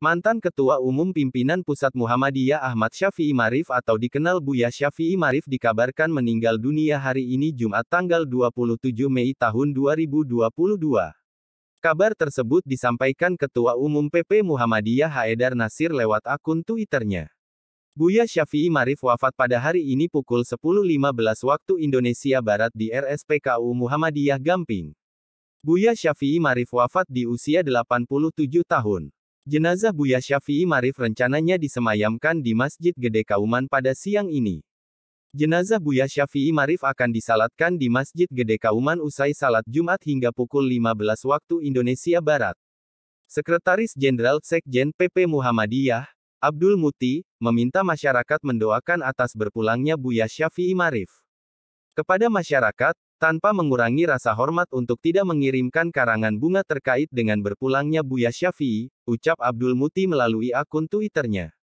Mantan Ketua Umum Pimpinan Pusat Muhammadiyah Ahmad Syafi'i Marif atau dikenal Buya Syafi'i Marif dikabarkan meninggal dunia hari ini Jumat tanggal 27 Mei tahun 2022. Kabar tersebut disampaikan Ketua Umum PP Muhammadiyah Haidar Nasir lewat akun Twitternya. Buya Syafi'i Marif wafat pada hari ini pukul 10.15 waktu Indonesia Barat di RSPKU Muhammadiyah Gamping. Buya Syafi'i Marif wafat di usia 87 tahun. Jenazah Buya Syafi'i Marif rencananya disemayamkan di Masjid Gede Kauman pada siang ini. Jenazah Buya Syafi'i Marif akan disalatkan di Masjid Gede Kauman usai salat Jumat hingga pukul 15 waktu Indonesia Barat. Sekretaris Jenderal Sekjen PP Muhammadiyah, Abdul Muti, meminta masyarakat mendoakan atas berpulangnya Buya Syafi'i Marif. Kepada masyarakat, tanpa mengurangi rasa hormat untuk tidak mengirimkan karangan bunga terkait dengan berpulangnya Buya Syafi'i, ucap Abdul Muti melalui akun Twitternya.